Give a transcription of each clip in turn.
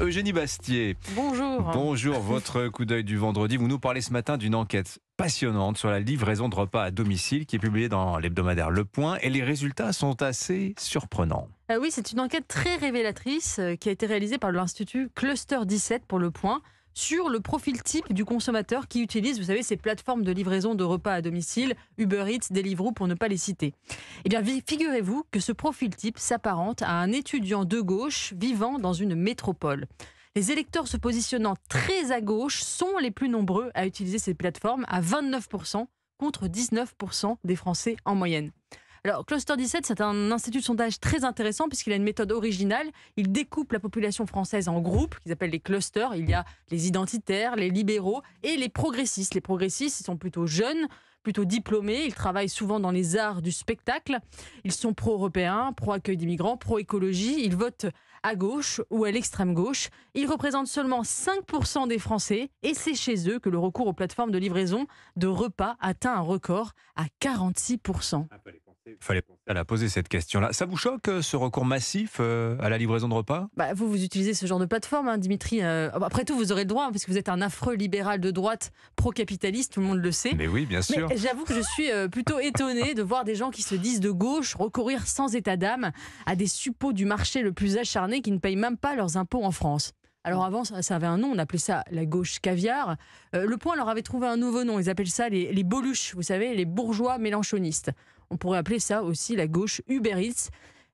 Eugénie Bastier. Bonjour. Bonjour, votre coup d'œil du vendredi. Vous nous parlez ce matin d'une enquête passionnante sur la livraison de repas à domicile qui est publiée dans l'hebdomadaire Le Point et les résultats sont assez surprenants. Ah oui, c'est une enquête très révélatrice euh, qui a été réalisée par l'Institut Cluster 17 pour Le Point sur le profil type du consommateur qui utilise, vous savez, ces plateformes de livraison de repas à domicile, Uber Eats, Deliveroo pour ne pas les citer. Eh bien, figurez-vous que ce profil type s'apparente à un étudiant de gauche vivant dans une métropole. Les électeurs se positionnant très à gauche sont les plus nombreux à utiliser ces plateformes à 29% contre 19% des Français en moyenne. Alors, Cluster 17, c'est un institut de sondage très intéressant puisqu'il a une méthode originale. Il découpe la population française en groupes qu'ils appellent les clusters. Il y a les identitaires, les libéraux et les progressistes. Les progressistes, ils sont plutôt jeunes, plutôt diplômés. Ils travaillent souvent dans les arts du spectacle. Ils sont pro-européens, pro-accueil des migrants, pro-écologie. Ils votent à gauche ou à l'extrême gauche. Ils représentent seulement 5% des Français et c'est chez eux que le recours aux plateformes de livraison de repas atteint un record à 46%. Il Fallait la poser cette question-là. Ça vous choque euh, ce recours massif euh, à la livraison de repas bah, Vous, vous utilisez ce genre de plateforme, hein, Dimitri. Euh, oh, après tout, vous aurez le droit, hein, parce que vous êtes un affreux libéral de droite pro-capitaliste, tout le monde le sait. Mais oui, bien sûr. J'avoue que je suis plutôt étonné de voir des gens qui se disent de gauche recourir sans état d'âme à des suppôts du marché le plus acharné qui ne payent même pas leurs impôts en France. Alors avant, ça avait un nom, on appelait ça la gauche caviar. le Point leur avait trouvé un nouveau nom, ils appellent ça les, les boluches, vous savez, les bourgeois mélanchonistes. On pourrait appeler ça aussi la gauche Uberis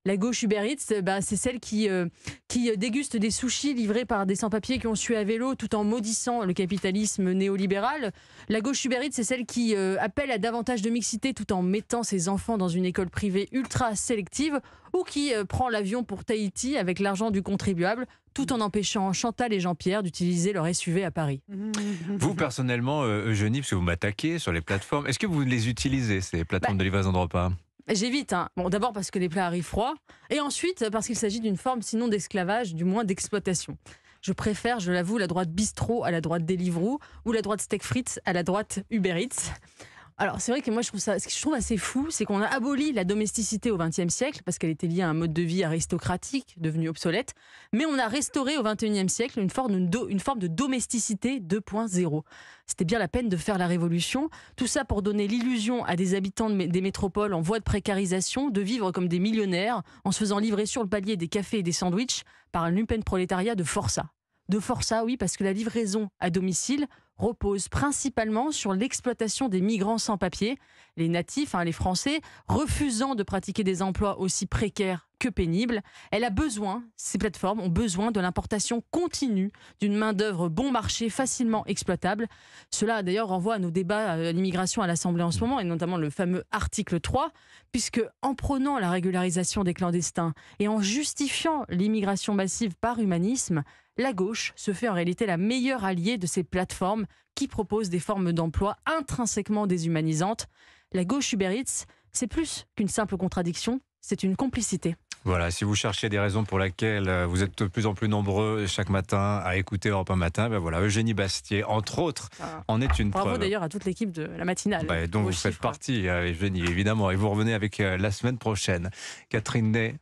la gauche Uber euh, bah, c'est celle qui, euh, qui euh, déguste des sushis livrés par des sans-papiers qui ont su à vélo tout en maudissant le capitalisme néolibéral. La gauche Uber c'est celle qui appelle à davantage de mixité tout en mettant ses enfants dans une école privée ultra sélective ou qui prend l'avion pour Tahiti avec l'argent du contribuable tout en empêchant Chantal et Jean-Pierre d'utiliser leur SUV à Paris. Vous, personnellement, Eugénie, parce que vous m'attaquez sur les plateformes, est-ce que vous les utilisez, ces plateformes bah, de livraison de repas J'évite. Hein. Bon, d'abord parce que les plats arrivent froids, et ensuite euh, parce qu'il s'agit d'une forme sinon d'esclavage, du moins d'exploitation. Je préfère, je l'avoue, la droite bistrot à la droite Deliveroo ou la droite steak frites à la droite Uber Eats. Alors c'est vrai que moi je trouve ce que je trouve assez fou, c'est qu'on a aboli la domesticité au XXe siècle parce qu'elle était liée à un mode de vie aristocratique devenu obsolète, mais on a restauré au XXIe siècle une forme, une, forme de domesticité 2.0. C'était bien la peine de faire la révolution, tout ça pour donner l'illusion à des habitants des métropoles en voie de précarisation de vivre comme des millionnaires en se faisant livrer sur le palier des cafés et des sandwichs par un lupin prolétariat de forçat. De forçat, oui, parce que la livraison à domicile repose principalement sur l'exploitation des migrants sans papier, les natifs, hein, les Français, refusant de pratiquer des emplois aussi précaires que pénibles. Elle a besoin, ces plateformes ont besoin de l'importation continue d'une main-d'œuvre bon marché, facilement exploitable. Cela d'ailleurs renvoie à nos débats euh, à l'immigration à l'Assemblée en ce moment, et notamment le fameux article 3, puisque en prenant la régularisation des clandestins et en justifiant l'immigration massive par humanisme, la gauche se fait en réalité la meilleure alliée de ces plateformes qui proposent des formes d'emploi intrinsèquement déshumanisantes. La gauche Uber c'est plus qu'une simple contradiction, c'est une complicité. Voilà, si vous cherchez des raisons pour lesquelles euh, vous êtes de plus en plus nombreux chaque matin à écouter Europe 1 Matin, ben voilà, Eugénie Bastier, entre autres, ah. en est une bravo preuve. Bravo d'ailleurs à toute l'équipe de la matinale. Ben, donc vous faites partie, euh, Eugénie, évidemment. Et vous revenez avec euh, la semaine prochaine. Catherine Ney,